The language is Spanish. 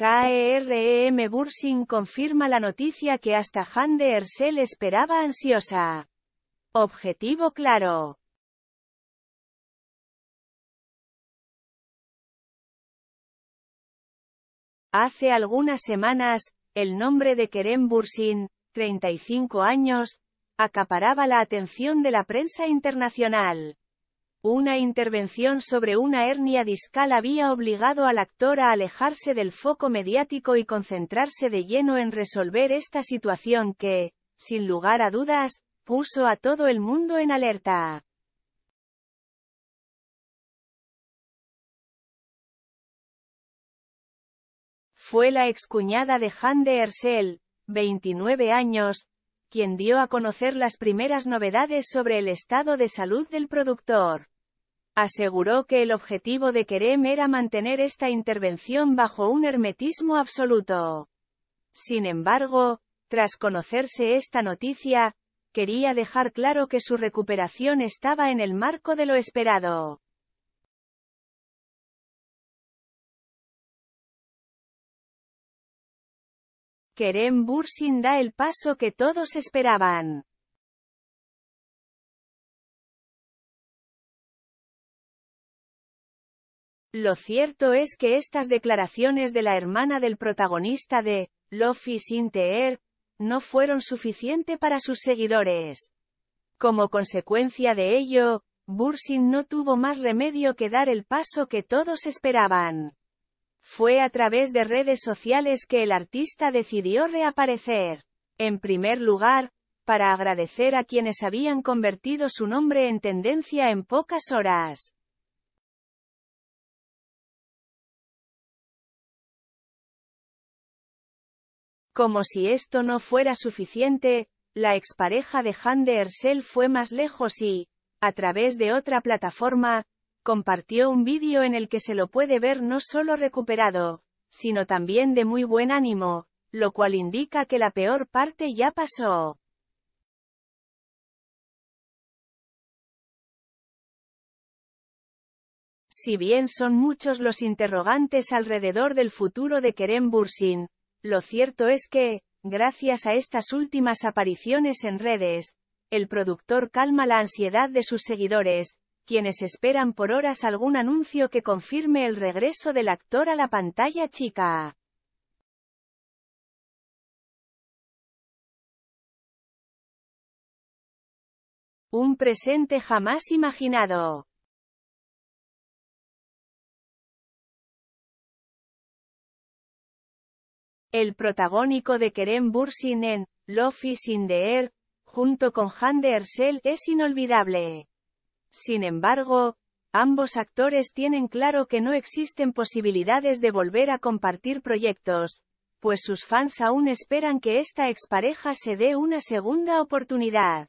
KRM e e Bursin confirma la noticia que hasta Han de Ersel esperaba ansiosa. Objetivo claro. Hace algunas semanas, el nombre de Kerem Bursin, 35 años, acaparaba la atención de la prensa internacional. Una intervención sobre una hernia discal había obligado al actor a alejarse del foco mediático y concentrarse de lleno en resolver esta situación que, sin lugar a dudas, puso a todo el mundo en alerta. Fue la excuñada de Han de Ersel, 29 años, quien dio a conocer las primeras novedades sobre el estado de salud del productor. Aseguró que el objetivo de Kerem era mantener esta intervención bajo un hermetismo absoluto. Sin embargo, tras conocerse esta noticia, quería dejar claro que su recuperación estaba en el marco de lo esperado. Kerem Bursin da el paso que todos esperaban. Lo cierto es que estas declaraciones de la hermana del protagonista de Lofi sin no fueron suficiente para sus seguidores. Como consecuencia de ello, Bursin no tuvo más remedio que dar el paso que todos esperaban. Fue a través de redes sociales que el artista decidió reaparecer. En primer lugar, para agradecer a quienes habían convertido su nombre en tendencia en pocas horas. Como si esto no fuera suficiente, la expareja de Hande Ersel fue más lejos y, a través de otra plataforma, compartió un vídeo en el que se lo puede ver no solo recuperado, sino también de muy buen ánimo, lo cual indica que la peor parte ya pasó. Si bien son muchos los interrogantes alrededor del futuro de Kerem Bursin, lo cierto es que, gracias a estas últimas apariciones en redes, el productor calma la ansiedad de sus seguidores, quienes esperan por horas algún anuncio que confirme el regreso del actor a la pantalla chica. Un presente jamás imaginado. El protagónico de Kerem Bursin en Love is in the junto con Han de Ersel, es inolvidable. Sin embargo, ambos actores tienen claro que no existen posibilidades de volver a compartir proyectos, pues sus fans aún esperan que esta expareja se dé una segunda oportunidad.